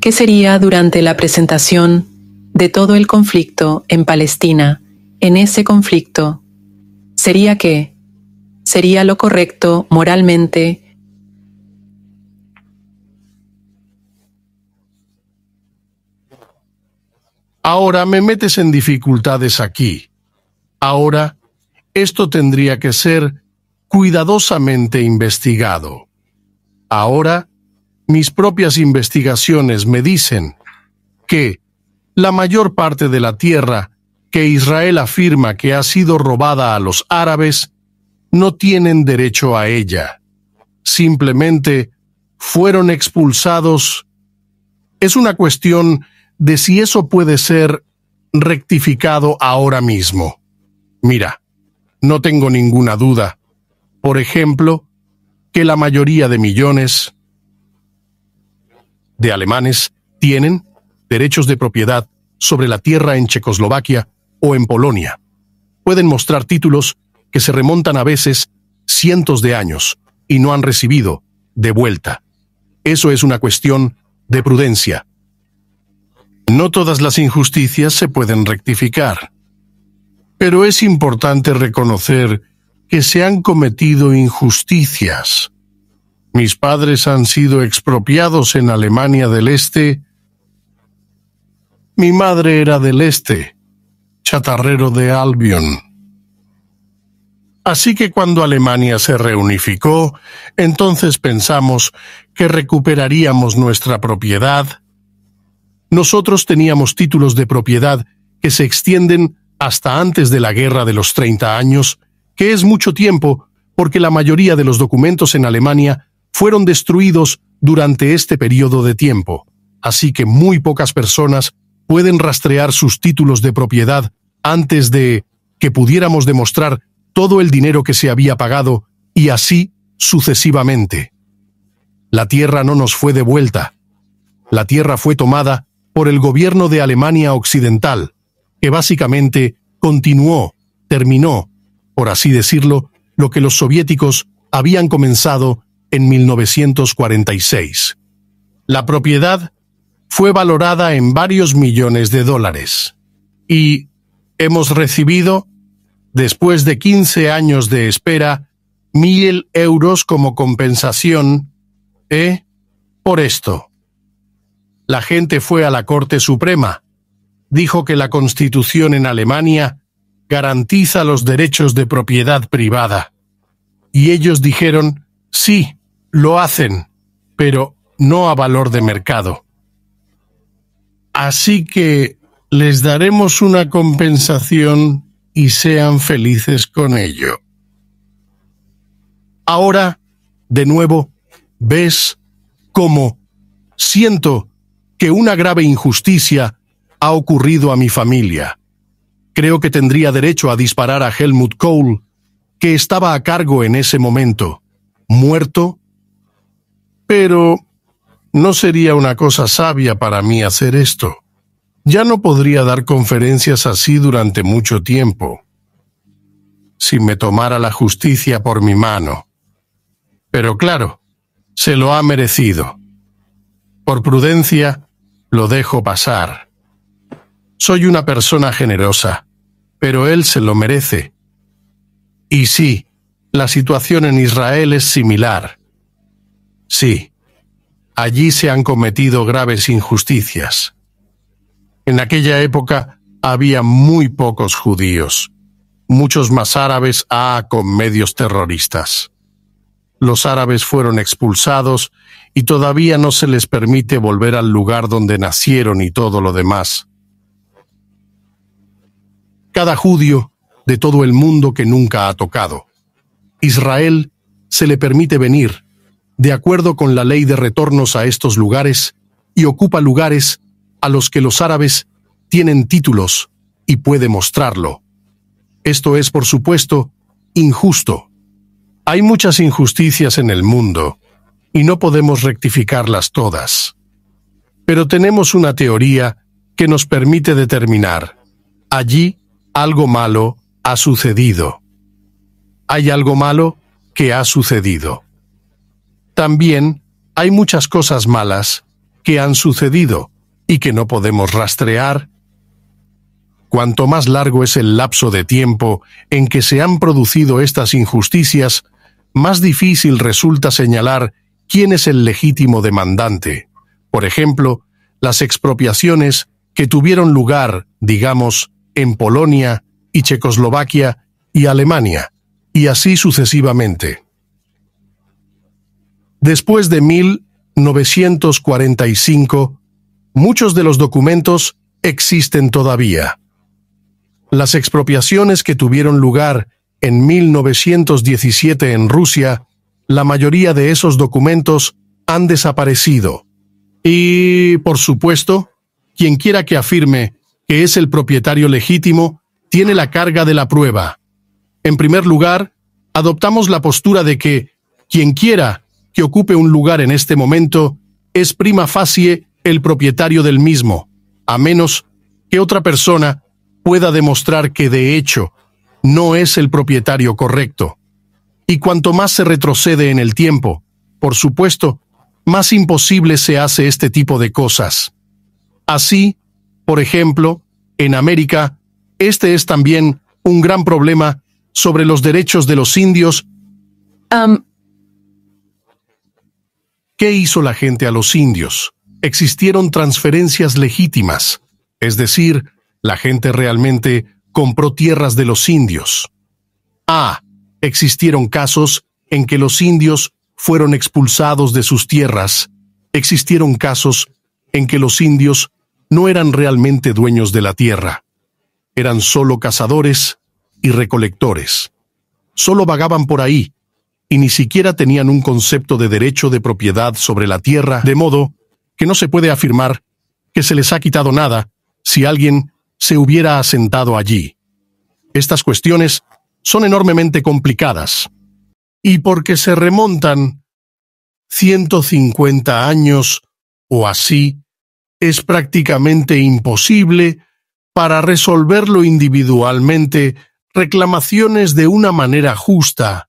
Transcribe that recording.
¿Qué sería durante la presentación de todo el conflicto en Palestina, en ese conflicto, sería qué? sería lo correcto moralmente Ahora me metes en dificultades aquí. Ahora, esto tendría que ser cuidadosamente investigado. Ahora, mis propias investigaciones me dicen que la mayor parte de la tierra que Israel afirma que ha sido robada a los árabes no tienen derecho a ella. Simplemente fueron expulsados. Es una cuestión de si eso puede ser rectificado ahora mismo. Mira, no tengo ninguna duda, por ejemplo, que la mayoría de millones, de alemanes tienen derechos de propiedad sobre la tierra en Checoslovaquia o en Polonia. Pueden mostrar títulos que se remontan a veces cientos de años y no han recibido de vuelta. Eso es una cuestión de prudencia. No todas las injusticias se pueden rectificar, pero es importante reconocer que se han cometido injusticias. Mis padres han sido expropiados en Alemania del Este. Mi madre era del Este, chatarrero de Albion. Así que cuando Alemania se reunificó, entonces pensamos que recuperaríamos nuestra propiedad. Nosotros teníamos títulos de propiedad que se extienden hasta antes de la Guerra de los 30 años, que es mucho tiempo porque la mayoría de los documentos en Alemania fueron destruidos durante este periodo de tiempo, así que muy pocas personas pueden rastrear sus títulos de propiedad antes de que pudiéramos demostrar todo el dinero que se había pagado y así sucesivamente. La tierra no nos fue devuelta. La tierra fue tomada por el gobierno de Alemania Occidental, que básicamente continuó, terminó, por así decirlo, lo que los soviéticos habían comenzado en 1946. La propiedad fue valorada en varios millones de dólares y hemos recibido, después de 15 años de espera, mil euros como compensación, ¿eh? Por esto. La gente fue a la Corte Suprema, dijo que la Constitución en Alemania garantiza los derechos de propiedad privada. Y ellos dijeron Sí, lo hacen, pero no a valor de mercado. Así que les daremos una compensación y sean felices con ello. Ahora, de nuevo, ves cómo siento que una grave injusticia ha ocurrido a mi familia. Creo que tendría derecho a disparar a Helmut Kohl, que estaba a cargo en ese momento muerto, pero no sería una cosa sabia para mí hacer esto. Ya no podría dar conferencias así durante mucho tiempo, si me tomara la justicia por mi mano. Pero claro, se lo ha merecido. Por prudencia, lo dejo pasar. Soy una persona generosa, pero él se lo merece. Y sí, la situación en Israel es similar. Sí, allí se han cometido graves injusticias. En aquella época había muy pocos judíos, muchos más árabes a ah, con medios terroristas. Los árabes fueron expulsados y todavía no se les permite volver al lugar donde nacieron y todo lo demás. Cada judío de todo el mundo que nunca ha tocado. Israel se le permite venir, de acuerdo con la ley de retornos a estos lugares, y ocupa lugares a los que los árabes tienen títulos y puede mostrarlo. Esto es, por supuesto, injusto. Hay muchas injusticias en el mundo, y no podemos rectificarlas todas. Pero tenemos una teoría que nos permite determinar, allí algo malo ha sucedido hay algo malo que ha sucedido. También hay muchas cosas malas que han sucedido y que no podemos rastrear. Cuanto más largo es el lapso de tiempo en que se han producido estas injusticias, más difícil resulta señalar quién es el legítimo demandante. Por ejemplo, las expropiaciones que tuvieron lugar, digamos, en Polonia y Checoslovaquia y Alemania, y así sucesivamente. Después de 1945, muchos de los documentos existen todavía. Las expropiaciones que tuvieron lugar en 1917 en Rusia, la mayoría de esos documentos han desaparecido. Y, por supuesto, quien quiera que afirme que es el propietario legítimo, tiene la carga de la prueba. En primer lugar, adoptamos la postura de que quien quiera que ocupe un lugar en este momento es prima facie el propietario del mismo, a menos que otra persona pueda demostrar que de hecho no es el propietario correcto. Y cuanto más se retrocede en el tiempo, por supuesto, más imposible se hace este tipo de cosas. Así, por ejemplo, en América, este es también un gran problema sobre los derechos de los indios. Um, ¿Qué hizo la gente a los indios? Existieron transferencias legítimas, es decir, la gente realmente compró tierras de los indios. Ah, Existieron casos en que los indios fueron expulsados de sus tierras. Existieron casos en que los indios no eran realmente dueños de la tierra. Eran solo cazadores y recolectores. Solo vagaban por ahí, y ni siquiera tenían un concepto de derecho de propiedad sobre la tierra, de modo que no se puede afirmar que se les ha quitado nada si alguien se hubiera asentado allí. Estas cuestiones son enormemente complicadas. Y porque se remontan 150 años o así, es prácticamente imposible para resolverlo individualmente reclamaciones de una manera justa